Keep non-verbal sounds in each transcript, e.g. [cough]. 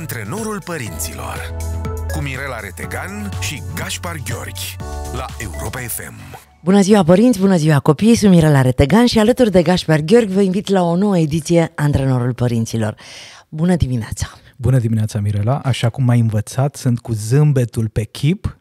Antrenorul părinților cu Mirela Retegan și Gaspar Gheorghi la Europa FM. Bună ziua părinți, bună ziua copii, sunt Mirela Retegan și alături de Gaspar Gheorghi vă invit la o nouă ediție Antrenorul Părinților. Bună dimineața! Bună dimineața, Mirela! Așa cum m-ai învățat, sunt cu zâmbetul pe chip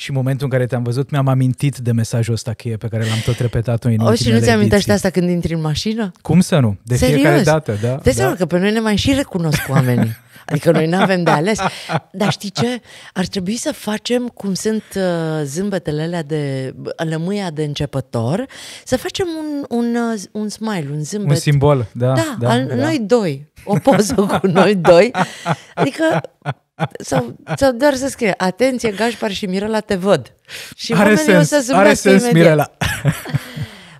și momentul în care te-am văzut, mi-am amintit de mesajul ăsta cheie pe care l-am tot repetat în O, și nu ți amintești asta când intri în mașină? Cum să nu? De Serios? fiecare dată, da. De da. că pe noi ne mai și recunosc oamenii. [laughs] Adică noi nu avem de ales. Dar știi ce? Ar trebui să facem cum sunt uh, zâmbetele alea de lămâia de începător, să facem un, un, uh, un smile, un zâmbet. Un simbol, da. Da, da, al, da. noi doi. O poză cu noi doi. [laughs] Adică sau, sau doar să scrie, atenție, Gașpar și Mirela, te văd. Și are sens, o să are sens, imediat. Mirela. [laughs]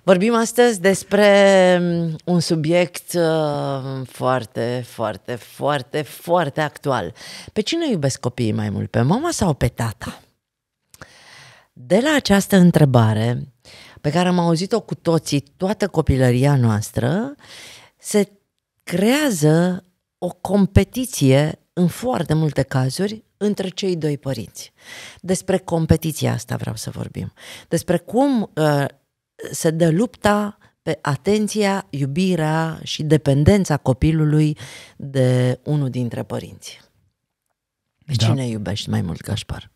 Vorbim astăzi despre mm, un subiect uh, foarte, foarte, foarte, foarte actual. Pe cine iubesc copiii mai mult, pe mama sau pe tata? De la această întrebare, pe care am auzit-o cu toții toată copilăria noastră, se creează o competiție în foarte multe cazuri între cei doi părinți. Despre competiția asta vreau să vorbim. Despre cum uh, se dă lupta pe atenția, iubirea și dependența copilului de unul dintre părinți. Pe da. cine iubești mai mult, Gașpar?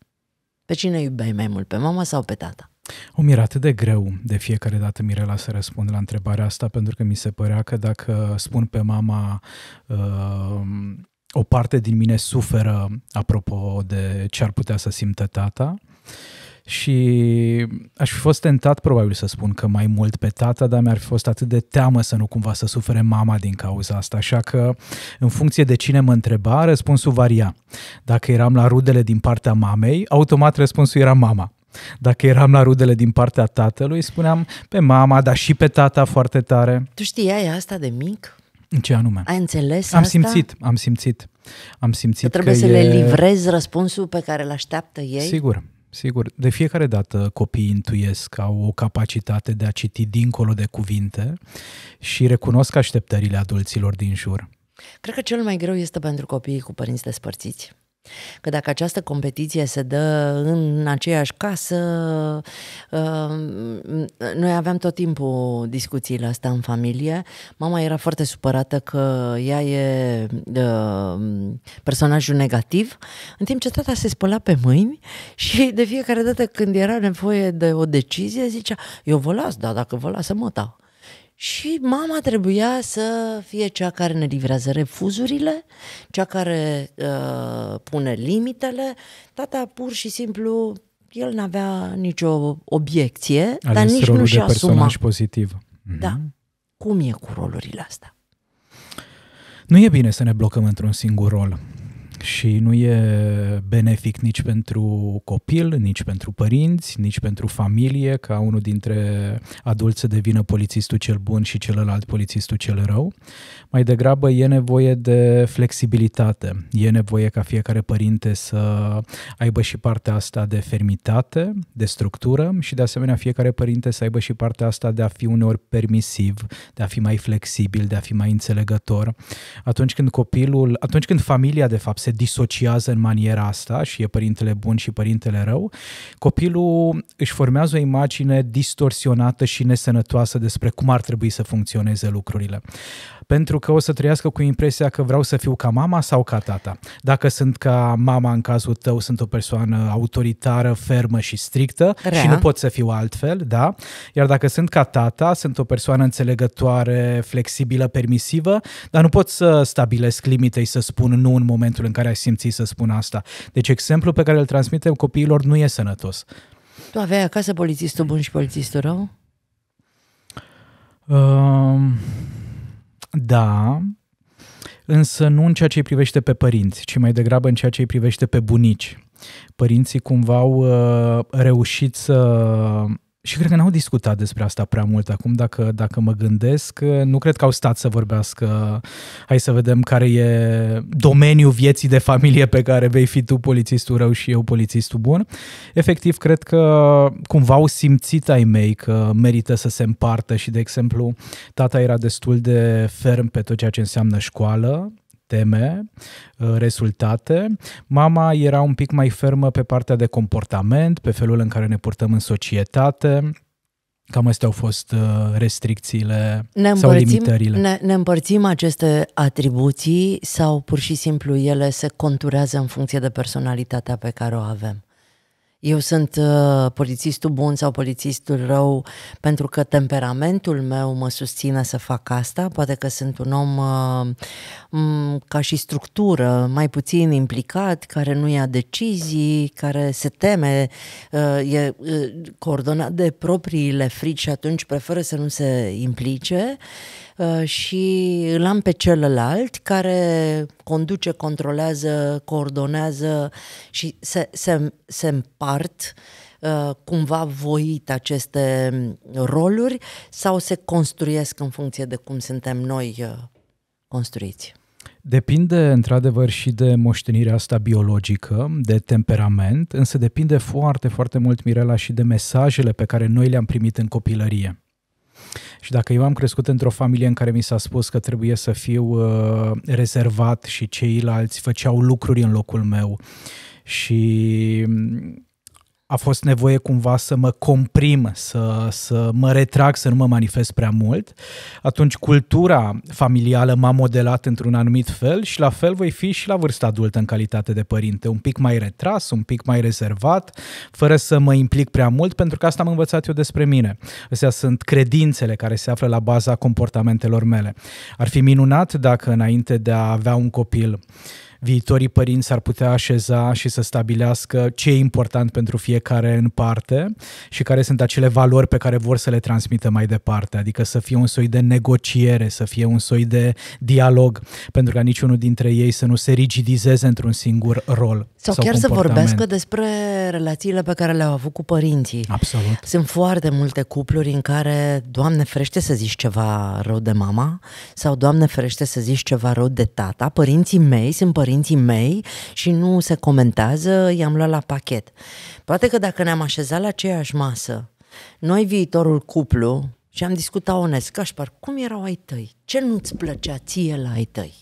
Pe cine iubeai mai mult, pe mama sau pe tata? O mi atât de greu de fiecare dată, Mirela, să răspund la întrebarea asta, pentru că mi se părea că dacă spun pe mama uh, o parte din mine suferă apropo de ce ar putea să simtă tata și aș fi fost tentat probabil să spun că mai mult pe tata, dar mi-ar fi fost atât de teamă să nu cumva să sufere mama din cauza asta, așa că în funcție de cine mă întreba, răspunsul varia. Dacă eram la rudele din partea mamei, automat răspunsul era mama. Dacă eram la rudele din partea tatălui, spuneam pe mama, dar și pe tata foarte tare. Tu știai asta de mic? Ce anume? Ai înțeles Am asta? simțit, am simțit. Am simțit că trebuie că să e... le livrezi răspunsul pe care îl așteaptă ei? Sigur, sigur. De fiecare dată copiii intuiesc, au o capacitate de a citi dincolo de cuvinte și recunosc așteptările adulților din jur. Cred că cel mai greu este pentru copiii cu părinți despărțiți. Că dacă această competiție se dă în aceeași casă, um, noi aveam tot timpul discuțiile astea în familie. Mama era foarte supărată că ea e um, personajul negativ, în timp ce tata se spăla pe mâini și de fiecare dată când era nevoie de o decizie, zicea, eu vă las, da, dacă vă lasă măta. Și mama trebuia să fie cea care ne livrează refuzurile, cea care uh, pune limitele. Tata pur și simplu, el n-avea nicio obiecție, Ales dar nici nu și-a asumat. pozitiv. Mm-hmm. Da. Mhm. Cum e cu rolurile astea? Nu e bine să ne blocăm într-un singur rol și nu e benefic nici pentru copil, nici pentru părinți, nici pentru familie, ca unul dintre adulți să devină polițistul cel bun și celălalt polițistul cel rău. Mai degrabă e nevoie de flexibilitate, e nevoie ca fiecare părinte să aibă și partea asta de fermitate, de structură și de asemenea fiecare părinte să aibă și partea asta de a fi uneori permisiv, de a fi mai flexibil, de a fi mai înțelegător. Atunci când copilul, atunci când familia de fapt se disociază în maniera asta și e părintele bun și părintele rău, copilul își formează o imagine distorsionată și nesănătoasă despre cum ar trebui să funcționeze lucrurile pentru că o să trăiască cu impresia că vreau să fiu ca mama sau ca tata. Dacă sunt ca mama în cazul tău, sunt o persoană autoritară, fermă și strictă Rea. și nu pot să fiu altfel, da? Iar dacă sunt ca tata, sunt o persoană înțelegătoare, flexibilă, permisivă, dar nu pot să stabilesc limite și să spun nu în momentul în care ai simți să spun asta. Deci exemplul pe care îl transmitem copiilor nu e sănătos. Tu aveai acasă polițistul bun și polițistul rău? Um... Uh... Da, însă nu în ceea ce îi privește pe părinți, ci mai degrabă în ceea ce îi privește pe bunici. Părinții cumva au uh, reușit să și cred că n-au discutat despre asta prea mult acum, dacă, dacă mă gândesc. Nu cred că au stat să vorbească, hai să vedem care e domeniul vieții de familie pe care vei fi tu polițistul rău și eu polițistul bun. Efectiv, cred că cumva au simțit ai mei că merită să se împartă și, de exemplu, tata era destul de ferm pe tot ceea ce înseamnă școală, teme, uh, rezultate. Mama era un pic mai fermă pe partea de comportament, pe felul în care ne purtăm în societate. Cam astea au fost uh, restricțiile ne sau limitările. Ne, ne împărțim aceste atribuții sau pur și simplu ele se conturează în funcție de personalitatea pe care o avem? eu sunt uh, polițistul bun sau polițistul rău pentru că temperamentul meu mă susține să fac asta, poate că sunt un om uh, ca și structură, mai puțin implicat, care nu ia decizii, care se teme, uh, e uh, coordonat de propriile frici și atunci preferă să nu se implice. Uh, Uh, și îl am pe celălalt care conduce, controlează, coordonează și se, se, se împart uh, cumva voit aceste roluri sau se construiesc în funcție de cum suntem noi uh, construiți? Depinde, într-adevăr, și de moștenirea asta biologică, de temperament, însă depinde foarte, foarte mult, Mirela, și de mesajele pe care noi le-am primit în copilărie. Și dacă eu am crescut într-o familie în care mi s-a spus că trebuie să fiu uh, rezervat și ceilalți făceau lucruri în locul meu și a fost nevoie cumva să mă comprim, să, să mă retrag, să nu mă manifest prea mult, atunci cultura familială m-a modelat într-un anumit fel și la fel voi fi și la vârsta adultă în calitate de părinte, un pic mai retras, un pic mai rezervat, fără să mă implic prea mult, pentru că asta am învățat eu despre mine. Astea sunt credințele care se află la baza comportamentelor mele. Ar fi minunat dacă înainte de a avea un copil uh, viitorii părinți ar putea așeza și să stabilească ce e important pentru fiecare în parte și care sunt acele valori pe care vor să le transmită mai departe, adică să fie un soi de negociere, să fie un soi de dialog, pentru ca niciunul dintre ei să nu se rigidizeze într-un singur rol. Sau, sau chiar să vorbească despre relațiile pe care le-au avut cu părinții. Absolut. Sunt foarte multe cupluri în care, Doamne ferește să zici ceva rău de mama sau Doamne ferește să zici ceva rău de tata. Părinții mei sunt părinți părinții mei și nu se comentează, i-am luat la pachet. Poate că dacă ne-am așezat la aceeași masă, noi viitorul cuplu, și am discutat onest, Cașpar, cum erau ai tăi? Ce nu-ți plăcea ție la ai tăi?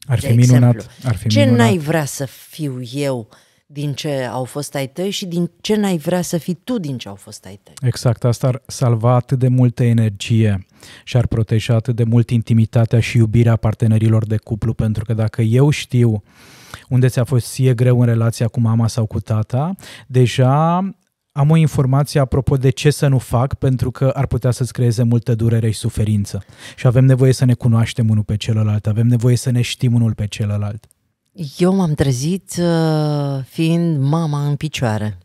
Ar fi minunat. ar fi minunat. ce n-ai vrea să fiu eu din ce au fost ai tăi și din ce n-ai vrea să fii tu din ce au fost ai tăi. Exact, asta ar salva atât de multă energie și ar proteja atât de mult intimitatea și iubirea partenerilor de cuplu, pentru că dacă eu știu unde ți-a fost ție greu în relația cu mama sau cu tata, deja am o informație apropo de ce să nu fac, pentru că ar putea să-ți creeze multă durere și suferință. Și avem nevoie să ne cunoaștem unul pe celălalt, avem nevoie să ne știm unul pe celălalt. Eu m-am trezit uh, fiind mama în picioare.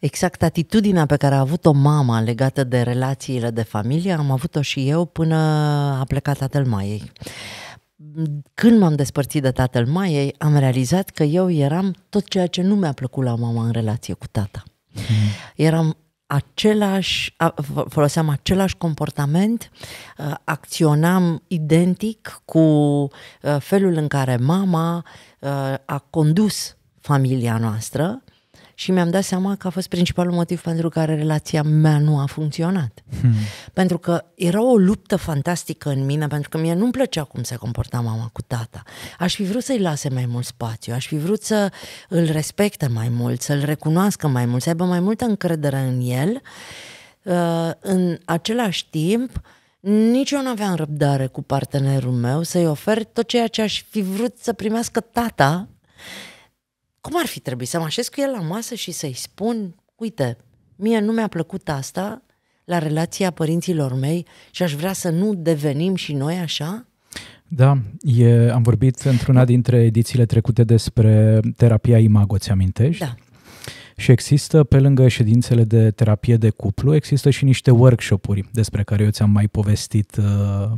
Exact atitudinea pe care a avut-o mama legată de relațiile de familie am avut-o și eu până a plecat tatăl maiei. Când m-am despărțit de tatăl maiei, am realizat că eu eram tot ceea ce nu mi-a plăcut la mama în relație cu tata. Mm. Eram același, foloseam același comportament, uh, acționam identic cu uh, felul în care mama uh, a condus familia noastră și mi-am dat seama că a fost principalul motiv pentru care relația mea nu a funcționat. Hmm. Pentru că era o luptă fantastică în mine, pentru că mie nu-mi plăcea cum se comporta mama cu tata. Aș fi vrut să-i lase mai mult spațiu, aș fi vrut să îl respecte mai mult, să-l recunoască mai mult, să aibă mai multă încredere în el. Uh, în același timp, nici eu nu aveam răbdare cu partenerul meu să-i ofer tot ceea ce aș fi vrut să primească tata cum ar fi trebuit să mă așez cu el la masă și să-i spun, uite, mie nu mi-a plăcut asta la relația părinților mei și aș vrea să nu devenim și noi așa? Da, e, am vorbit într-una dintre edițiile trecute despre terapia imago, ți-amintești? Da. Și există, pe lângă ședințele de terapie de cuplu, există și niște workshop-uri despre care eu ți-am mai povestit uh,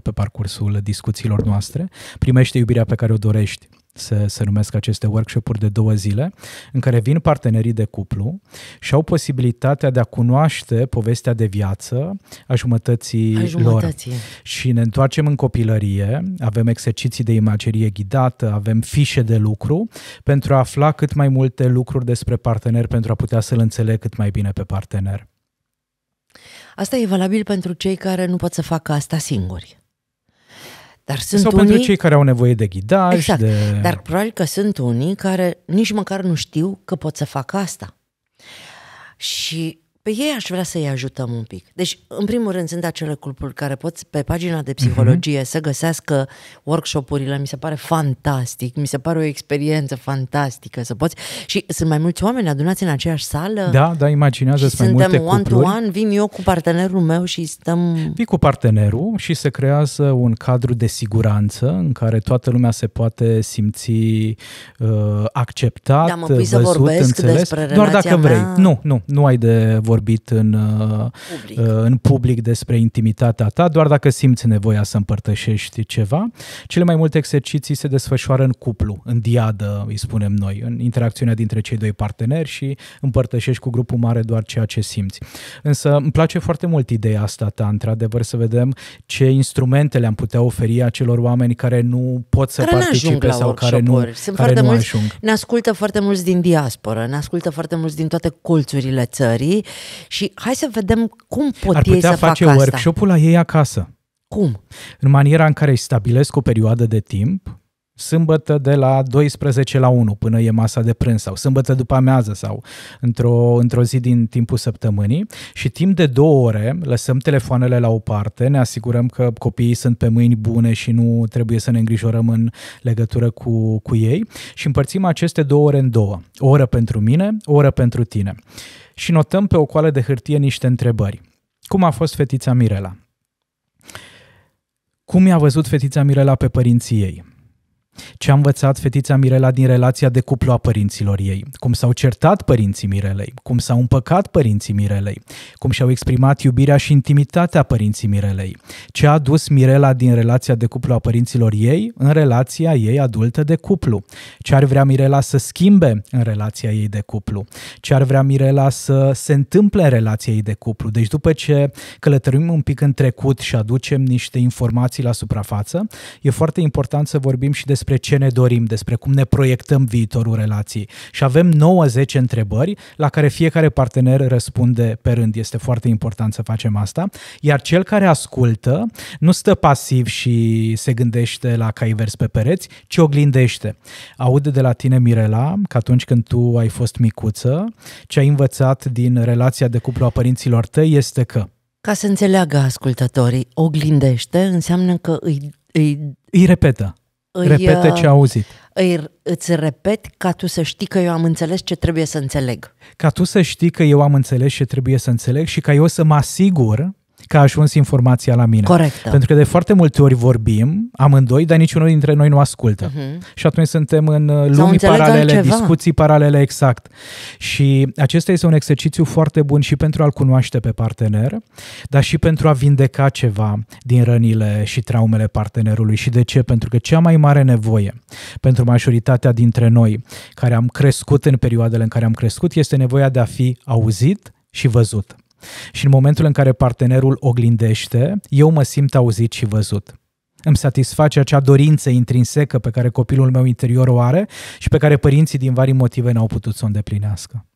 pe parcursul discuțiilor noastre. Primește iubirea pe care o dorești se, se numesc aceste workshop-uri de două zile, în care vin partenerii de cuplu și au posibilitatea de a cunoaște povestea de viață a jumătății, a jumătății. lor. Și ne întoarcem în copilărie, avem exerciții de imagerie ghidată, avem fișe de lucru pentru a afla cât mai multe lucruri despre partener, pentru a putea să-l înțeleg cât mai bine pe partener. Asta e valabil pentru cei care nu pot să facă asta singuri. Dar sunt Sau unii... pentru cei care au nevoie de ghidaj. Exact. De... Dar probabil că sunt unii care nici măcar nu știu că pot să facă asta. Și pe păi ei aș vrea să-i ajutăm un pic. Deci, în primul rând, sunt acele culpuri care pot pe pagina de psihologie uh-huh. să găsească urile Mi se pare fantastic, mi se pare o experiență fantastică să poți. Și sunt mai mulți oameni adunați în aceeași sală. Da, da, imaginează mai multe one to one, vin eu cu partenerul meu și stăm Vii cu partenerul și se creează un cadru de siguranță în care toată lumea se poate simți uh, acceptat, da, mă pui văzut, să vorbesc înțeles. Despre Doar dacă mea... vrei. Nu, nu, nu ai de vorbit vorbit în public. Uh, în public despre intimitatea ta, doar dacă simți nevoia să împărtășești ceva. Cele mai multe exerciții se desfășoară în cuplu, în diadă, îi spunem noi, în interacțiunea dintre cei doi parteneri și împărtășești cu grupul mare doar ceea ce simți. Însă îmi place foarte mult ideea asta ta, într-adevăr, să vedem ce instrumente le-am putea oferi acelor oameni care nu pot să care participe sau care nu, Sunt care nu mulți, ajung. Ne ascultă foarte mulți din diaspora, ne ascultă foarte mulți din toate colțurile țării și hai să vedem cum pot Ar putea ei să face fac workshop-ul asta. la ei acasă. Cum? În maniera în care își stabilesc o perioadă de timp, sâmbătă de la 12 la 1 până e masa de prânz sau sâmbătă după amiază sau într-o, într-o zi din timpul săptămânii și timp de două ore lăsăm telefoanele la o parte, ne asigurăm că copiii sunt pe mâini bune și nu trebuie să ne îngrijorăm în legătură cu, cu ei și împărțim aceste două ore în două. O oră pentru mine, o oră pentru tine. Uh, și notăm pe o coală de hârtie niște întrebări. Cum a fost fetița Mirela? Cum i-a văzut fetița Mirela pe părinții ei? Ce a învățat fetița Mirela din relația de cuplu a părinților ei? Cum s-au certat părinții Mirelei? Cum s-au împăcat părinții Mirelei? Cum și-au exprimat iubirea și intimitatea părinții Mirelei? Ce a adus Mirela din relația de cuplu a părinților ei în relația ei adultă de cuplu? Ce ar vrea Mirela să schimbe în relația ei de cuplu? Ce ar vrea Mirela să se întâmple în relația ei de cuplu? Deci după ce călătorim un pic în trecut și aducem niște informații la suprafață, e foarte important să vorbim și despre despre ce ne dorim, despre cum ne proiectăm viitorul relației. Și avem 9-10 întrebări la care fiecare partener răspunde pe rând. Este foarte important să facem asta. Iar cel care ascultă nu stă pasiv și se gândește la cai vers pe pereți, ci oglindește. Aude de la tine, Mirela, că atunci când tu ai fost micuță, ce ai învățat din relația de cuplu a părinților tăi este că ca să înțeleagă ascultătorii, oglindește înseamnă că îi, îi... Îi repetă îi... Repete ce uh, auzit. Îi, îți repet ca tu să știi că eu am înțeles ce trebuie să înțeleg. Ca tu să știi că eu am înțeles ce trebuie să înțeleg și ca eu să mă asigur că a ajuns informația la mine. Corect. Pentru că de foarte multe ori vorbim amândoi, dar niciunul dintre noi nu ascultă. Uh-huh. Și atunci suntem în uh, lumi paralele, în discuții paralele, exact. Și acesta este un exercițiu foarte bun și pentru a-l cunoaște pe partener, dar și pentru a vindeca ceva din rănile și traumele partenerului. Și de ce? Pentru că cea mai mare nevoie pentru majoritatea dintre noi care am crescut în perioadele în care am crescut este nevoia de a fi auzit și văzut. Și în momentul în care partenerul oglindește, eu mă simt auzit și văzut. Îmi satisface acea dorință intrinsecă pe care copilul meu interior o are și pe care părinții din vari motive n-au putut să o îndeplinească.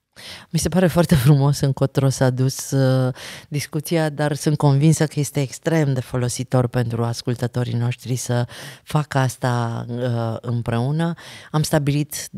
Mi se pare foarte frumos încotro s-a dus uh, discuția, dar sunt convinsă că este extrem de folositor pentru ascultătorii noștri să facă asta uh, împreună. Am stabilit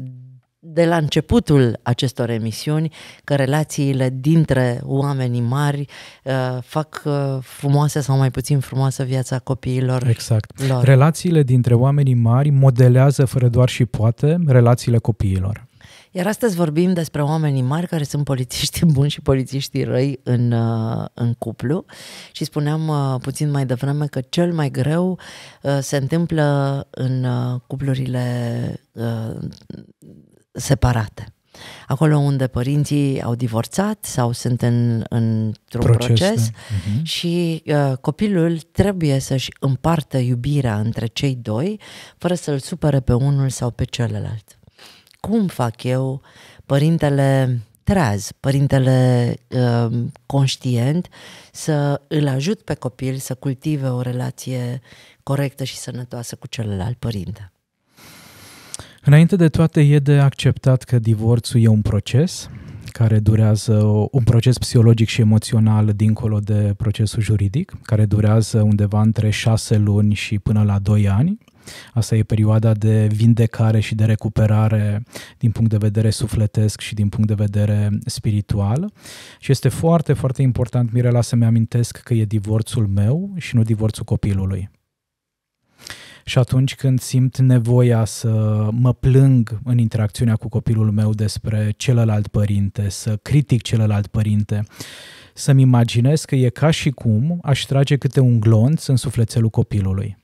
de la începutul acestor emisiuni că relațiile dintre oamenii mari uh, fac uh, frumoasă sau mai puțin frumoasă viața copiilor. Exact. Lor. Relațiile dintre oamenii mari modelează fără doar și poate relațiile copiilor. Iar astăzi vorbim despre oamenii mari care sunt polițiști [laughs] buni și polițiști răi în, uh, în cuplu și spuneam uh, puțin mai devreme că cel mai greu uh, se întâmplă în cuplurile separate. Acolo unde părinții au divorțat sau sunt în, într-un proces, proces da. uh-huh. și mhm. uh, copilul trebuie să-și împartă iubirea între cei doi, fără să-l supere pe unul sau pe celălalt. Cum fac eu, părintele treaz, părintele uh, conștient, să îl ajut pe copil să cultive o relație corectă și sănătoasă cu celălalt părinte? Înainte de toate, e de acceptat că divorțul e un proces care durează, un proces psihologic și emoțional dincolo de procesul juridic, care durează undeva între șase luni și până la doi ani. Asta e perioada de vindecare și de recuperare din punct de vedere sufletesc și din punct de vedere spiritual. Și este foarte, foarte important, Mirela, să-mi amintesc că e divorțul meu și nu divorțul copilului și atunci când simt nevoia să mă plâng în interacțiunea cu copilul meu despre celălalt părinte, să critic celălalt părinte, să-mi imaginez că e ca și cum aș trage câte un glonț în sufletelul copilului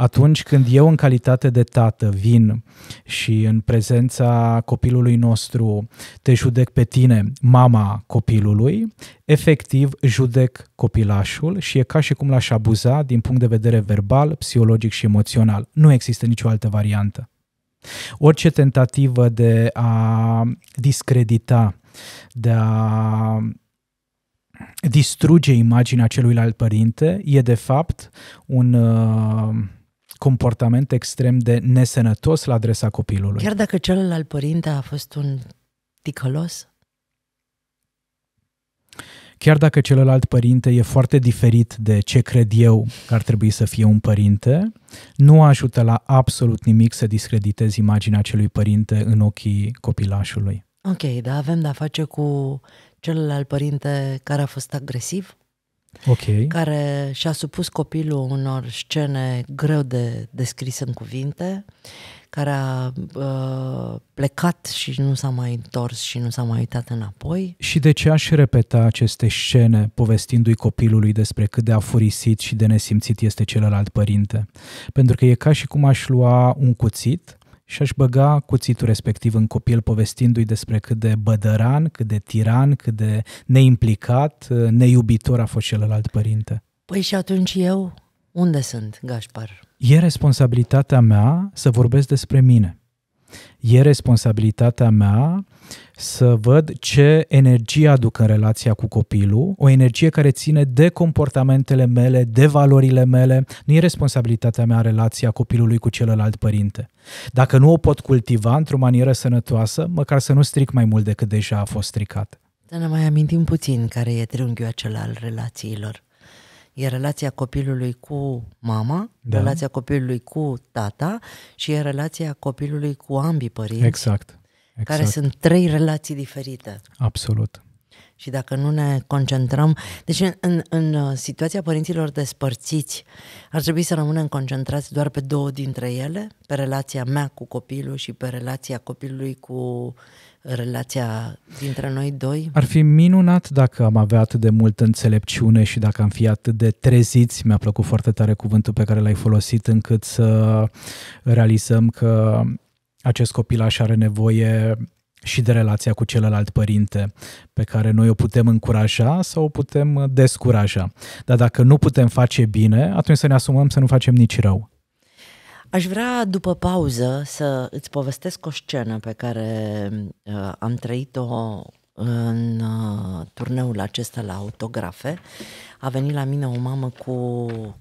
atunci când eu în calitate de tată vin și în prezența copilului nostru te judec pe tine, mama copilului, efectiv judec copilașul și e ca și cum l-aș abuza din punct de vedere verbal, psihologic și emoțional. Nu există nicio altă variantă. Orice tentativă de a discredita, de a distruge imaginea celuilalt părinte, e de fapt un uh, comportament extrem de nesănătos la adresa copilului. Chiar dacă celălalt părinte a fost un ticălos? Chiar dacă celălalt părinte e foarte diferit de ce cred eu că ar trebui să fie un părinte, nu ajută la absolut nimic să discreditezi imaginea acelui părinte în ochii copilașului. Ok, dar avem de-a face cu celălalt părinte care a fost agresiv? okay. care și-a supus copilul unor scene greu de descris în cuvinte, care a uh, plecat și nu s-a mai întors și nu s-a mai uitat înapoi. Și de ce aș repeta aceste scene povestindu-i copilului despre cât de afurisit și de nesimțit este celălalt părinte? Pentru că e ca și cum aș lua un cuțit și aș băga cuțitul respectiv în copil povestindu-i despre cât de bădăran, cât de tiran, cât de neimplicat, neiubitor a fost celălalt părinte. Păi și atunci eu unde sunt, Gașpar? E responsabilitatea mea să vorbesc despre mine e responsabilitatea mea să văd ce energie aduc în relația cu copilul, o energie care ține de comportamentele mele, de valorile mele. Nu e responsabilitatea mea relația copilului cu celălalt părinte. Dacă nu o pot cultiva într-o manieră sănătoasă, măcar să nu stric mai mult decât deja a fost stricat. Să ne mai amintim puțin care e triunghiul acela al relațiilor e relația copilului cu mama, da. relația copilului cu tata și e relația copilului cu ambii părinți. Exact. exact. Care sunt trei relații diferite. Absolut. Și dacă nu ne concentrăm, deci în, în, în uh, situația părinților despărțiți, ar trebui să rămânem concentrați doar pe două dintre ele, pe relația mea cu copilul și pe relația copilului cu uh, relația dintre noi doi? Ar fi minunat dacă am avea atât de multă înțelepciune și dacă am fi atât de treziți. Mi-a plăcut foarte tare cuvântul pe care l-ai folosit încât să realizăm că acest copilaș are nevoie și de relația cu celălalt părinte pe care noi o putem încuraja sau o putem descuraja. Dar dacă nu putem face bine, atunci să ne asumăm să nu facem nici rău. Aș vrea, după pauză, să îți povestesc o scenă pe care uh, am trăit-o în uh, turneul acesta la autografe. A venit la mine o mamă cu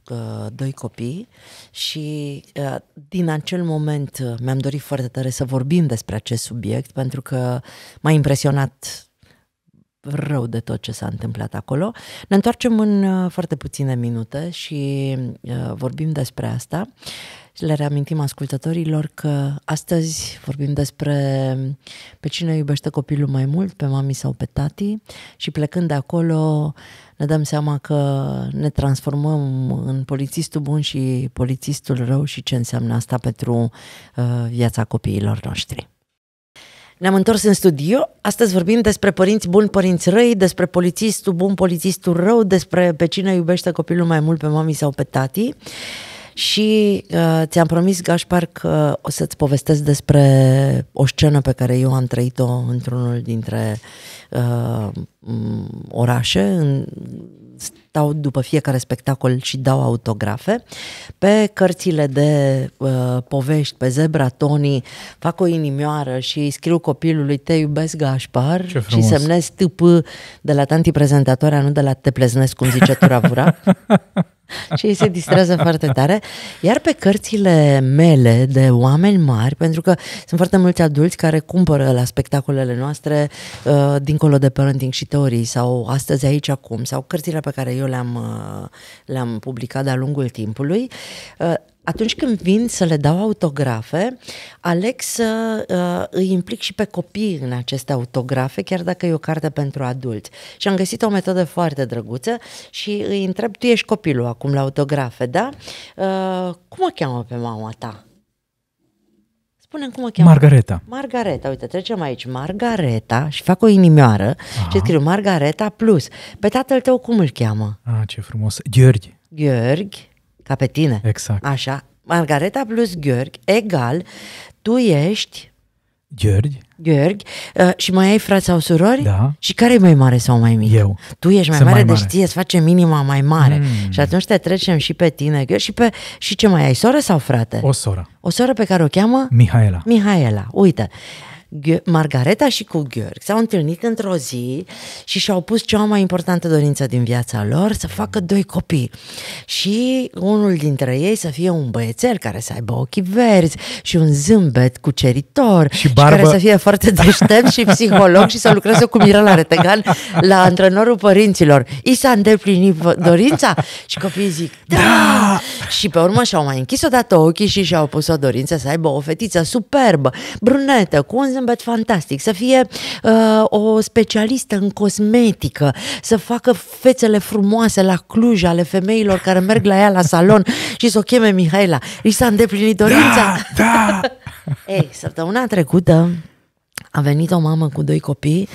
uh, doi copii și uh, din acel moment uh, mi-am dorit foarte tare să vorbim despre acest subiect pentru că m-a impresionat rău de tot ce s-a întâmplat acolo. Ne întoarcem în uh, foarte puține minute și uh, vorbim despre asta le reamintim ascultătorilor că astăzi vorbim despre pe cine iubește copilul mai mult, pe mami sau pe tati și plecând de acolo ne dăm seama că ne transformăm în polițistul bun și polițistul rău și ce înseamnă asta pentru uh, viața copiilor noștri. Ne-am întors în studio. Astăzi vorbim despre părinți buni, părinți răi, despre polițistul bun, polițistul rău, despre pe cine iubește copilul mai mult, pe mami sau pe tati. Și uh, ți-am promis, Gașpar, că o să-ți povestesc despre o scenă pe care eu am trăit-o într-unul dintre uh, orașe. În, stau după fiecare spectacol și dau autografe. Pe cărțile de uh, povești, pe Zebra Tony, fac o inimioară și scriu copilului Te iubesc, Gașpar, și semnez tâpă de la tanti prezentatoarea, nu de la Te pleznesc, cum zice Turavura. [laughs] și ei se distrează foarte tare. Iar pe cărțile mele de oameni mari, pentru că sunt foarte mulți adulți care cumpără la spectacolele noastre uh, dincolo de parenting și teorii sau astăzi aici acum sau cărțile pe care eu le-am, uh, le-am publicat de-a lungul timpului, uh, atunci când vin să le dau autografe, aleg să uh, îi implic și pe copii în aceste autografe, chiar dacă e o carte pentru adulți. Și am găsit o metodă foarte drăguță și îi întreb, tu ești copilul acum la autografe, da? Uh, cum o cheamă pe mama ta? spune cum o cheamă? Margareta. Margareta, uite, trecem aici. Margareta și fac o inimioară Aha. și scriu Margareta plus. Pe tatăl tău cum îl cheamă? Ah, ce frumos. Gheorghe. Gheorghe ca pe tine. Exact. Așa. Margareta plus Gheorg egal, tu ești... Gheorghe. Gheorghe. Uh, și mai ai frați sau surori? Da. Și care e mai mare sau mai mic? Eu. Tu ești mai, Sunt mare, mai deci mare, deci ție îți face minima mai mare. Mm. Și atunci te trecem și pe tine, Gheorghe, și pe... Și ce mai ai, soră sau frate? O soră. O soră pe care o cheamă? Mihaela. Mihaela, uite. Uh, Margareta și cu Gheorghe s-au întâlnit într-o zi și și-au pus cea mai importantă dorință din viața lor, să facă doi copii. Și unul dintre ei să fie un băiețel care să aibă ochii verzi și un zâmbet cuceritor și, barbă. și care să fie foarte deștept și psiholog și să lucreze cu Mirela Retegan la antrenorul părinților. I s-a îndeplinit dorința? Și copiii zic, da! da! Și pe urmă și-au mai închis odată ochii și și-au pus o dorință să aibă o fetiță superbă, brunetă, cu un zâmbet fantastic, să fie uh, o specialistă în cosmetică, să facă fețele frumoase la Cluj ale femeilor care merg la ea la salon și să o cheme Mihaela. I s-a îndeplinit dorința. Da, da. Ei, săptămâna trecută a venit o mamă cu doi copii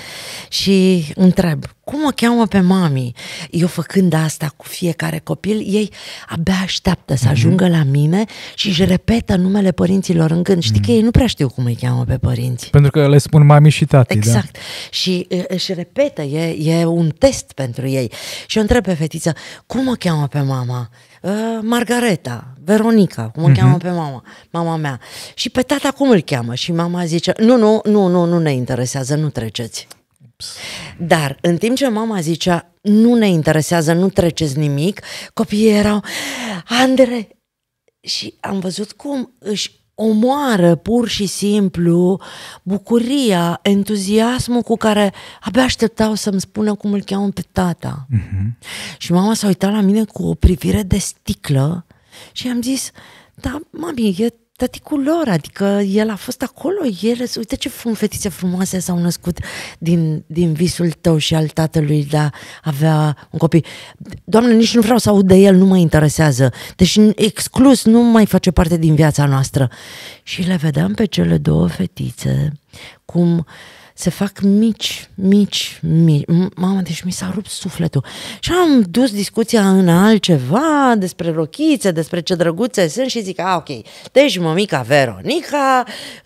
și întreb, cum o cheamă pe mami? Eu făcând asta cu fiecare copil, ei abia așteaptă să mm-hmm. ajungă la mine și își repetă numele părinților în gând. Știi mm-hmm. că mhm. ei nu prea știu cum îi cheamă pe părinți. Pentru că le spun mami și tati, da? Exact. Da? Și își repetă, e, e un test pentru ei. Și o întreb pe fetiță, cum o cheamă pe mama? Uh, Margareta, Veronica, cum o uh-huh. cheamă mhm. pe mama, mama mea. Și pe tata cum îl cheamă? Și mama zice, nu, nu, nu, nu, nu ne interesează, nu treceți. Dar în timp ce mama zicea, nu ne interesează, nu treceți nimic, copiii erau, Andre și am văzut cum își omoară pur și simplu bucuria, entuziasmul cu care abia așteptau să-mi spună cum îl cheamă pe tata. Uh-huh. Și mama s-a uitat la mine cu o privire de sticlă și am zis, da, mami, e tăticul lor, adică el a fost acolo, el, uite ce frum, fetițe frumoase s-au născut din, din visul tău și al tatălui de a avea un copil. Doamne, nici nu vreau să aud de el, nu mă interesează. Deci exclus, nu mai face parte din viața noastră. Și le vedeam pe cele două fetițe cum uh, se fac mici, mici, mici. Mamă, deci mi s-a rupt sufletul. Și am dus discuția în altceva, despre rochițe, despre ce drăguțe sunt și zic, a, ok, deci mămica Veronica,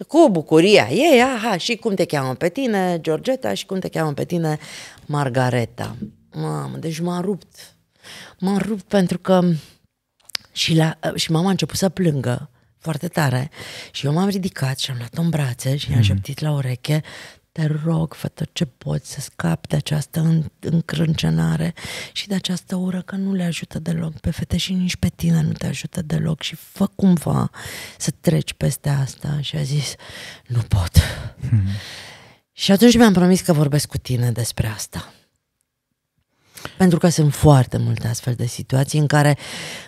cu bucuria ei, aha, și cum te cheamă pe tine, Georgeta, și cum te cheamă pe tine, Margareta. Mamă, deci m-a rupt. M-a rupt pentru că și, la, și mama a început să plângă foarte tare și eu m-am ridicat și am luat-o în brațe și i-am mm. șoptit la ureche, te rog, fată, ce poți să scapi de această încrâncenare și de această ură că nu le ajută deloc pe fete și nici pe tine nu te ajută deloc și fă cumva să treci peste asta. Și a zis, nu pot. Hmm. Și atunci mi-am promis că vorbesc cu tine despre asta. Pentru că sunt foarte multe astfel de situații în care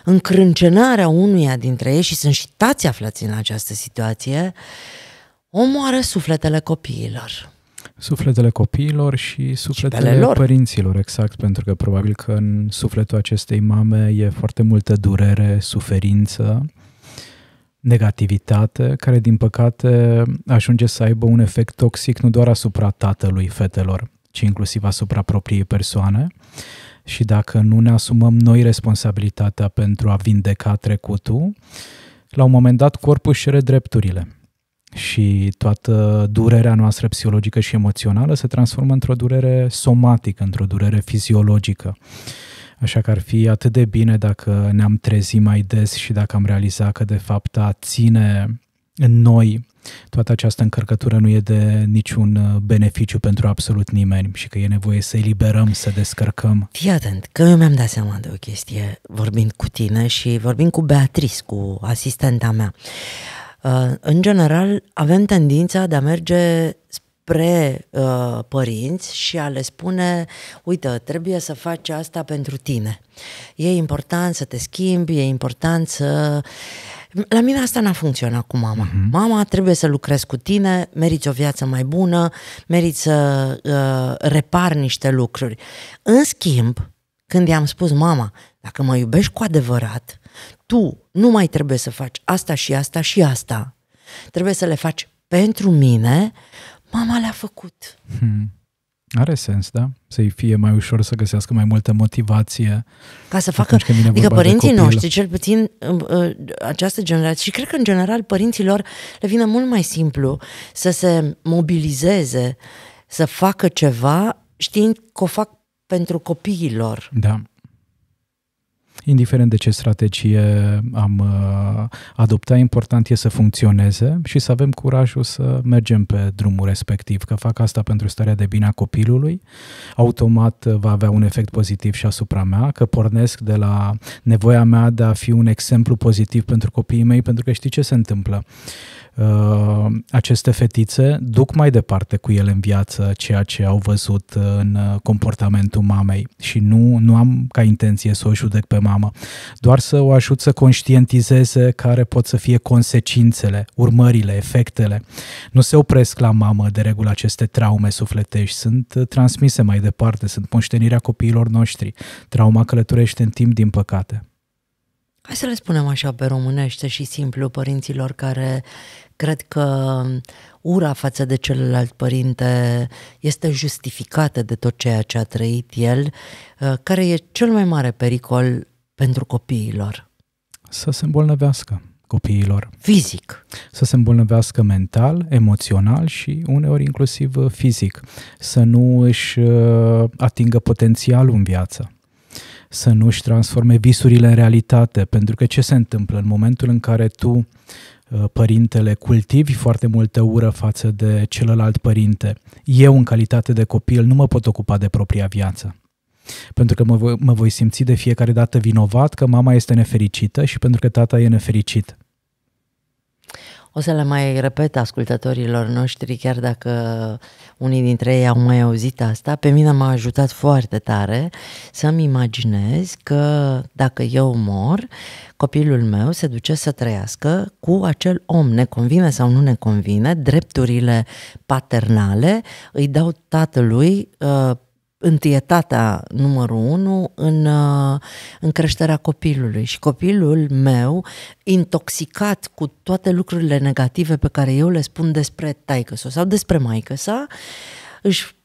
încrâncenarea unuia dintre ei, și sunt și tați aflați în această situație, omoară sufletele copiilor. Sufletele copiilor și sufletele și părinților, exact, pentru că probabil că în sufletul acestei mame e foarte multă durere, suferință, negativitate, care din păcate ajunge să aibă un efect toxic nu doar asupra tatălui fetelor, ci inclusiv asupra propriei persoane. Și dacă nu ne asumăm noi responsabilitatea pentru a vindeca trecutul, la un moment dat corpul își are drepturile și toată durerea noastră psihologică și emoțională se transformă într-o durere somatică, într-o durere fiziologică. Așa că ar fi atât de bine dacă ne-am trezit mai des și dacă am realizat că de fapt a ține în noi toată această încărcătură nu e de niciun uh, beneficiu pentru absolut nimeni și că e nevoie să eliberăm, să descărcăm. Fii atent, că eu mi-am dat seama de o chestie vorbind cu tine și vorbind cu Beatrice, cu asistenta mea. Uh, Uh, în general, avem tendința de a merge spre uh, părinți și a le spune, uite, trebuie să faci asta pentru tine. E important să te schimbi, e important să... La mine asta n-a funcționat cu mama. Uh-huh. Mama, trebuie să lucrezi cu tine, meriți o viață mai bună, meriți să uh, repar niște lucruri. În schimb, când i-am spus, mama, dacă mă iubești cu adevărat, tu nu mai trebuie să faci asta și asta și asta. Trebuie să le faci pentru mine, mama le-a făcut. Hmm. Are sens, da? Să-i fie mai ușor să găsească mai multă motivație. Ca să facă. Când vine adică părinții noștri, cel puțin această generație, și cred că în general părinților le vine mult mai simplu să se mobilizeze, să facă ceva știind că o fac pentru copiilor. Da indiferent de ce strategie am uh, adoptat, important e să funcționeze și să avem curajul să mergem pe drumul respectiv, că fac asta pentru starea de bine a copilului, automat uh, va avea un efect pozitiv și asupra mea, că pornesc de la nevoia mea de a fi un exemplu pozitiv pentru copiii mei, pentru că știi ce se întâmplă. Uh, Uh, aceste fetițe duc mai departe cu ele în viață ceea ce au văzut în uh, comportamentul mamei și nu, nu am ca intenție să o judec pe mamă, doar să o ajut să conștientizeze care pot să fie consecințele, urmările, efectele. Nu se opresc la mamă de regulă aceste traume sufletești, sunt uh, transmise mai departe, sunt moștenirea copiilor noștri. Trauma călătorește în timp, din păcate. Hai să le spunem așa pe românește și simplu părinților care cred că ura față de celălalt părinte este justificată de tot ceea ce a trăit el, uh, care e cel mai mare pericol pentru copiilor. Să se îmbolnăvească copiilor. Fizic. Să se îmbolnăvească mental, emoțional și uneori inclusiv fizic. Să nu își uh, atingă potențialul în viață să nu și transforme visurile în realitate, pentru că ce se întâmplă în momentul în care tu, uh, părintele, cultivi foarte multă ură față de celălalt părinte? Eu, în calitate de copil, nu mă pot ocupa de propria viață pentru că mă voi, mă voi simți de fiecare dată vinovat că mama este nefericită și pentru că tata e nefericit. O să le mai repet ascultătorilor noștri, chiar dacă unii dintre ei au mai auzit asta. Pe mine m-a ajutat foarte tare să-mi imaginez că dacă eu mor, copilul meu se duce să trăiască cu acel om, ne convine sau nu ne convine, drepturile paternale îi dau tatălui uh, întâietatea numărul unu în, uh, în creșterea copilului și copilul meu, intoxicat cu toate lucrurile negative pe care eu le spun despre taică sau despre maică sa, își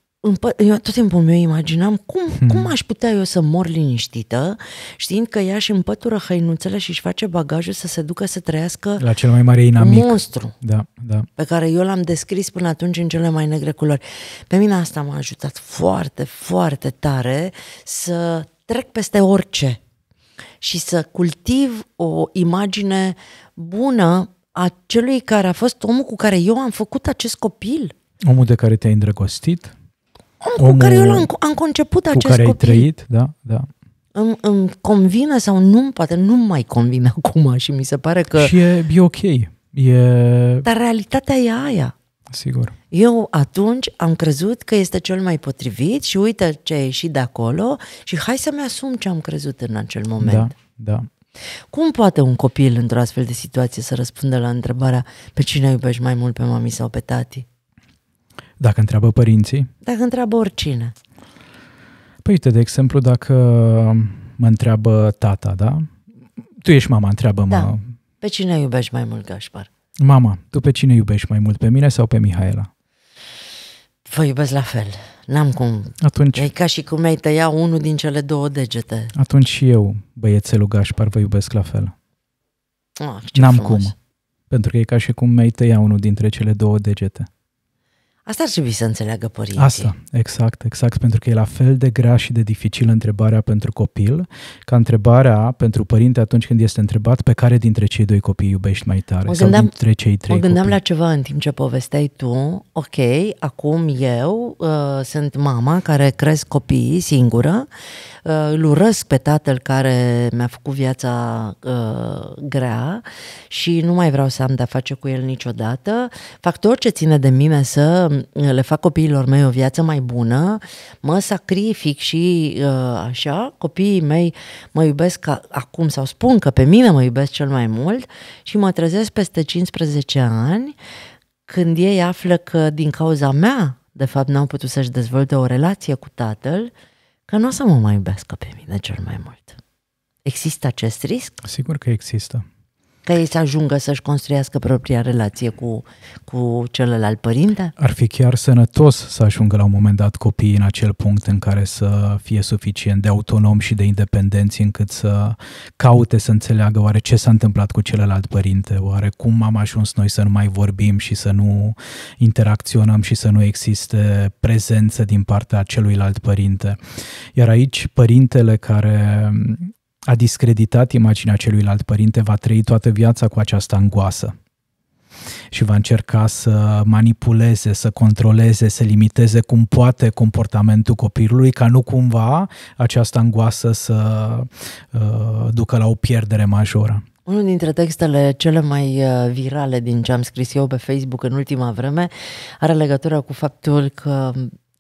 eu tot timpul meu imaginam cum, hmm. cum aș putea eu să mor liniștită, știind că ea și împătură hăinuțele și își face bagajul să se ducă să trăiască la cel mai mare inamic. monstru da, da. pe care eu l-am descris până atunci în cele mai negre culori. Pe mine asta m-a ajutat foarte, foarte tare să trec peste orice și să cultiv o imagine bună a celui care a fost omul cu care eu am făcut acest copil. Omul de care te-ai îndrăgostit? Omul cu care eu l-am, am conceput acest copil. Cu care copil. ai trăit, da, da. Îmi, îmi convine sau nu, poate nu mai convine [laughs] acum și mi se pare că... Și e, e ok. E... Dar realitatea e aia. Sigur. Eu atunci am crezut că este cel mai potrivit și uite ce a ieșit de acolo și hai să-mi asum ce am crezut în acel moment. Da, da. Cum poate un copil într-o astfel de situație să răspundă la întrebarea pe cine iubești mai mult, pe mami sau pe tati? Dacă întreabă părinții? Dacă întreabă oricine. Păi uite, de exemplu, dacă mă întreabă tata, da? Tu ești mama, întreabă-mă. Da. Pe cine iubești mai mult, Gașpar? Mama, tu pe cine iubești mai mult, pe mine sau pe Mihaela? Vă iubesc la fel. N-am cum. Atunci... E ca și cum ai tăia unul din cele două degete. Atunci și eu, băiețelul Gașpar, vă iubesc la fel. Ah, N-am frumos. cum. Pentru că e ca și cum mi-ai tăia unul dintre cele două degete. Asta ar trebui să înțeleagă părinții. Asta, exact, exact, pentru că e la fel de grea și de dificilă întrebarea pentru copil ca întrebarea pentru părinte atunci când este întrebat pe care dintre cei doi copii iubești mai tare mă gândeam, sau dintre cei trei Mă gândeam copii. la ceva în timp ce povesteai tu. Ok, acum eu uh, sunt mama care cresc copiii singură, uh, îl urăsc pe tatăl care mi-a făcut viața uh, grea și nu mai vreau să am de-a face cu el niciodată. Fac tot ce ține de mine să Mm, le fac copiilor mei o viață mai bună, mă sacrific și uh, așa, copiii mei mă iubesc ca, acum sau spun că pe mine mă iubesc cel mai mult și mă trezesc peste 15 ani când ei află că din cauza mea, de fapt, n-au putut să-și dezvolte o relație cu tatăl, că nu o să mă mai iubească pe mine cel mai mult. Există acest risc? Sigur că există ca ei să ajungă să-și construiască propria relație cu, cu celălalt părinte? Ar fi chiar sănătos să ajungă la un moment dat copiii în acel punct în care să fie suficient de autonom și de independenți încât să caute să înțeleagă oare ce s-a întâmplat cu celălalt părinte, oare cum am ajuns noi să nu mai vorbim și să nu interacționăm și să nu existe prezență din partea celuilalt părinte. Iar aici părintele care a discreditat imaginea celuilalt părinte va trăi toată viața cu această angoasă și va încerca să manipuleze, să controleze, să limiteze cum poate comportamentul copilului, ca nu cumva această angoasă să uh, ducă la o pierdere majoră. Unul dintre textele cele mai uh, virale din ce am scris eu pe Facebook în ultima vreme are legătură cu faptul că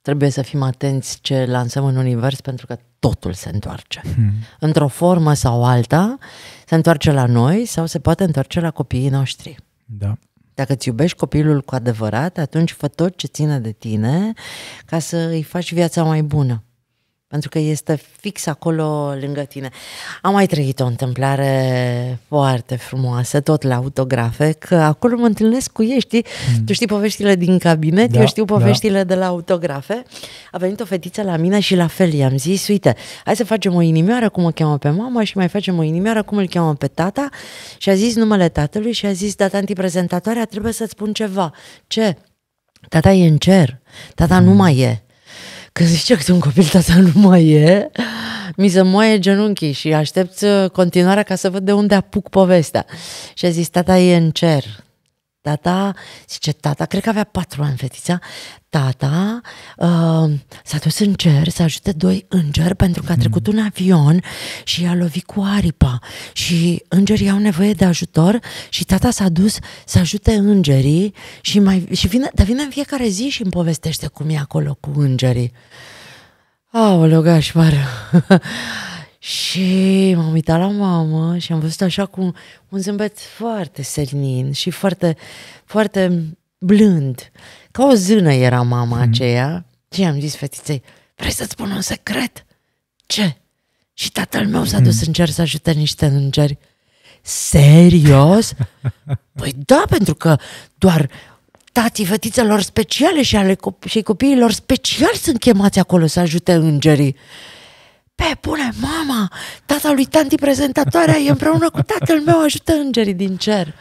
trebuie să fim atenți ce lansăm în univers pentru că totul se întoarce. Hmm. Într-o formă sau alta, se întoarce la noi sau se poate întoarce la copiii noștri. Da. Dacă îți iubești copilul cu adevărat, atunci fă tot ce ține de tine ca să îi faci viața mai bună pentru că este fix acolo lângă tine. Am mai trăit o întâmplare foarte frumoasă, tot la autografe, că acolo mă întâlnesc cu ei, știi? Mm. Tu știi poveștile din cabinet, da, eu știu da. poveștile da. de la autografe. A venit o fetiță la mine și la fel i-am zis, uite, hai să facem o inimioară cum o cheamă pe mama și mai facem o inimioară cum îl cheamă pe tata și a zis numele tatălui și a zis, da, tanti prezentatoarea, trebuie să-ți spun ceva. Ce? Tata e în cer, tata mm. nu mai e că zice că un copil tata nu mai e, mi se moaie genunchii și aștept uh, continuarea ca să văd de unde apuc povestea. Și a zis, tata e în cer. Tata, zice, tata, cred că avea patru ani fetița, tata uh, s-a dus în cer să ajute doi îngeri pentru că a trecut mm. un avion și i-a lovit cu aripa și îngerii au nevoie de ajutor și tata s-a dus să ajute îngerii și, mai, și vine, dar vine în fiecare zi și îmi povestește cum e acolo cu îngerii. Aoleu, gașmar! [laughs] Și m-am uitat la mamă și am văzut așa cu un zâmbet foarte senin și foarte, foarte blând ca o zână era mama mm. aceea și am zis fetiței, vrei să-ți spun un secret? Ce? Și tatăl meu s-a dus mhm. în cer să ajute niște îngeri. Serios? [laughs] Păi da, pentru că doar tații fetițelor speciale și ale cop- și copiilor speciali sunt chemați acolo să ajute îngerii. Pe bune, mama, lui tanti prezentatoarea e împreună cu tatăl meu, ajută îngerii din cer.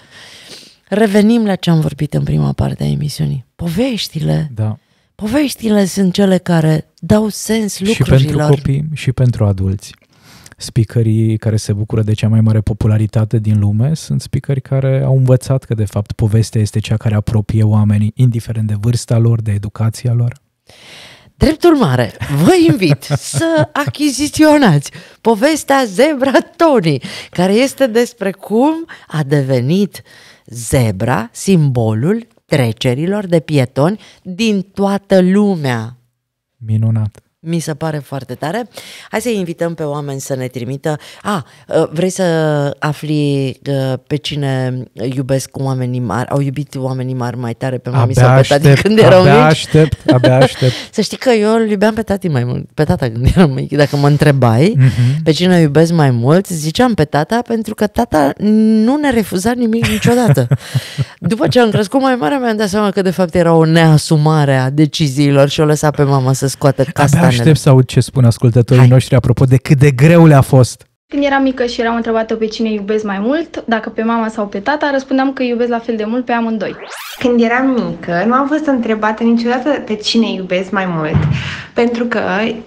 Revenim la ce am vorbit în prima parte a emisiunii. Poveștile. Da. Poveștile sunt cele care dau sens lucrurilor. Și pentru copii și pentru adulți. Speakerii care se bucură de cea mai mare popularitate din lume sunt speakerii care au învățat că, de fapt, povestea este cea care apropie oamenii, indiferent de vârsta lor, de educația lor. Dreptul mare. vă invit să achiziționați povestea Zebra Tony, care este despre cum a devenit zebra, simbolul trecerilor de pietoni din toată lumea. Minunat! Mi se pare foarte tare. Hai să invităm pe oameni să ne trimită. A, ah, vrei să afli ă, pe cine iubesc oamenii mari? Au iubit oamenii mari mai tare pe mami sau pe tati când erau abia mici? aștept, abia [laughs] aștept. să știi că eu îl iubeam pe tati mai mult, pe tata când eram mic. Dacă mă întrebai mm-hmm. pe cine iubesc mai mult, ziceam pe tata pentru că tata nu ne refuza nimic niciodată. [laughs] După ce am crescut mai mare, mi-am dat seama că de fapt era o neasumare a deciziilor și o lăsa pe mama să scoată casta Aștept să aud ce spun ascultătorii Hai. noștri apropo de cât de greu le-a fost când eram mică și eram întrebată pe cine iubesc mai mult, dacă pe mama sau pe tata, răspundeam că iubesc la fel de mult pe amândoi. Când eram mică, nu am fost întrebată niciodată pe cine iubesc mai mult, pentru că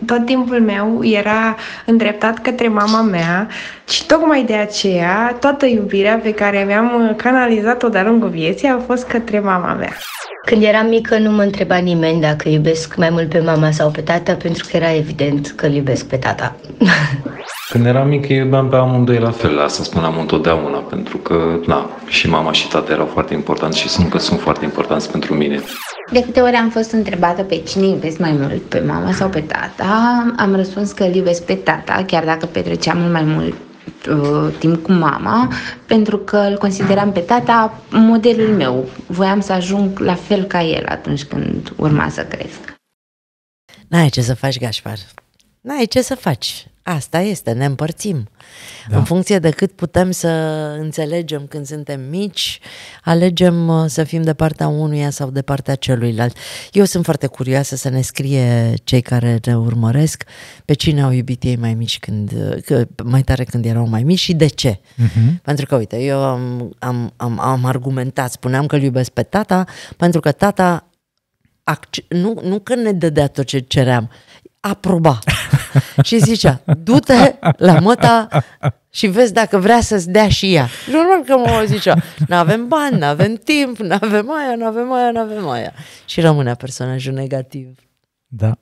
tot timpul meu era îndreptat către mama mea și tocmai de aceea toată iubirea pe care mi-am canalizat-o de-a lungul vieții a fost către mama mea. Când eram mică nu mă întreba nimeni dacă iubesc mai mult pe mama sau pe tata, pentru că era evident că îl iubesc pe tata. [laughs] Când eram mic, iubeam pe amândoi la fel, asta spuneam întotdeauna, pentru că, na, și mama și tata erau foarte importanți și sunt că sunt foarte importanți pentru mine. De câte ori am fost întrebată pe cine iubesc mai mult, pe mama sau pe tata, am răspuns că îl iubesc pe tata, chiar dacă petreceam mult mai mult uh, timp cu mama, pentru că îl consideram pe tata modelul meu. Voiam să ajung la fel ca el atunci când urma să cresc. N-ai ce să faci, Gașpar. N-ai ce să faci Asta este, ne împărțim. Da. În funcție de cât putem să înțelegem când suntem mici, alegem uh, să fim de partea unuia sau de partea celuilalt. Eu sunt foarte curioasă să ne scrie cei care ne urmăresc pe cine au iubit ei mai mici când, uh, mai tare când erau mai mici și de ce. Uh-huh. Pentru că, uite, eu am, am, am, am argumentat, spuneam că îl iubesc pe tata, pentru că tata nu, nu că ne dădea tot ce ceream, aproba. [laughs] și zicea, du-te la măta și vezi dacă vrea să-ți dea și ea. Și normal că mă zicea, nu avem bani, nu avem timp, nu avem aia, nu avem aia, nu avem aia. Și rămânea personajul negativ. Da.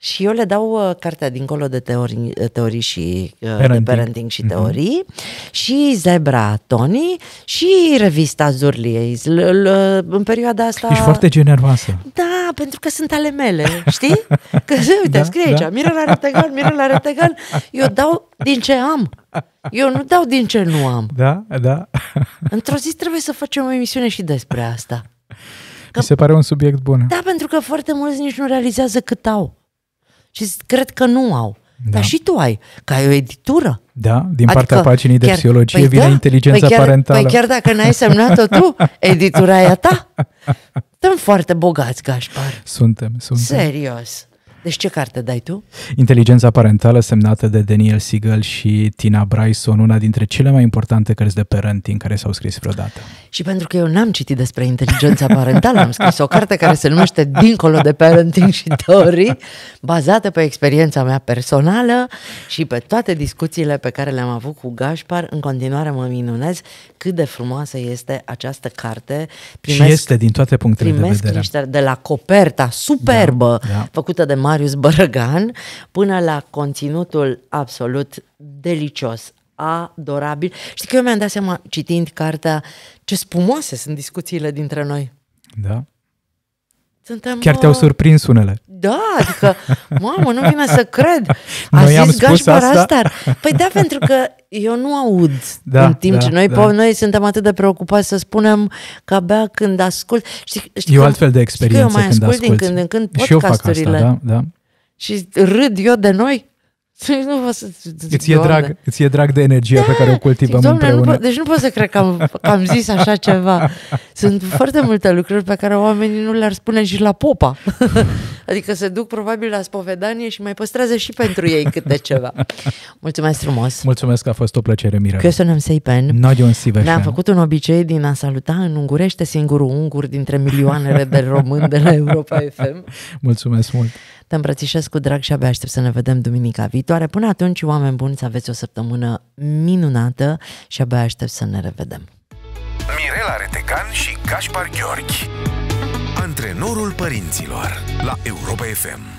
Și eu le dau uh, cartea dincolo de teorii, uh, teorii și uh, parenting. De parenting și mhm. teorii mm-hmm. și Zebra Tony și revista Zurliei în perioada asta. Ești foarte generoasă. Da, pentru că sunt ale mele, știi? [laughs] Că uite, da, scrie da. aici, da. Mirela Retegan, Mirela Retegan, eu dau din ce am. Eu nu dau din ce nu am. Da, da. Într-o zi trebuie să facem o emisiune și despre asta. Că, Mi se pare un subiect bun. Da, pentru că foarte mulți nici nu realizează cât au. Și zic, cred că nu au. Da. Dar și tu ai, că ai o editură. Da, din adică partea paginii de chiar, psihologie păi vine da, inteligența păi chiar, parentală. Păi chiar dacă n-ai semnat-o tu, [laughs] editura e a ta. Suntem foarte bogați, Gașpar. Suntem, suntem. Serios. Deci ce carte dai tu? Inteligența parentală semnată de Daniel Siegel și Tina Bryson, una dintre cele mai importante cărți de parenting care s-au scris vreodată. Și pentru că eu n-am citit despre inteligența parentală, am scris o carte care se numește Dincolo de parenting și teorii, bazată pe experiența mea personală și pe toate discuțiile pe care le-am avut cu Gașpar. În continuare mă minunez cât de frumoasă este această carte. Primesc, și este din toate punctele de vedere. Niște de la coperta superbă da, da. făcută de Marius Bărăgan până la conținutul absolut delicios, adorabil. Știi că eu mi-am dat seama, citind cartea, ce spumoase sunt discuțiile dintre noi. Da. Suntem, Chiar te-au surprins unele. Da, adică, mamă, nu vine să cred. A [laughs] noi zis Gașpar Astar. Păi da, pentru că eu nu aud [laughs] da, în timp da, ce noi, da. noi suntem atât de preocupați să spunem că abia când ascult... Știi, știi e o altfel de experiență că eu mai când ascult din când în când podcasturile. Și eu fac asta, da, da. Și râd eu de noi deci nu pot să... Îți e, drag, îți e drag de energia da, pe care o cultivăm zic, împreună. Nu po- deci nu pot să cred că am, că am zis așa ceva. Sunt foarte multe lucruri pe care oamenii nu le-ar spune și la popa. Adică se duc probabil la spovedanie și mai păstrează și pentru ei câte [laughs] ceva. Mulțumesc frumos! Mulțumesc că a fost o plăcere, Mirela. Köszönöm szépen! Nagyon szívesen! Ne-am făcut un obicei din a saluta în ungurește singurul ungur dintre milioanele de români de la Europa [laughs] FM. Mulțumesc mult! Te îmbrățișez cu drag și abia aștept să ne vedem duminica viitoare. Până atunci, oameni buni, să aveți o săptămână minunată și abia aștept să ne revedem. Mirela Retecan și Gaspar Gheorghi antrenorul părinților la Europa FM.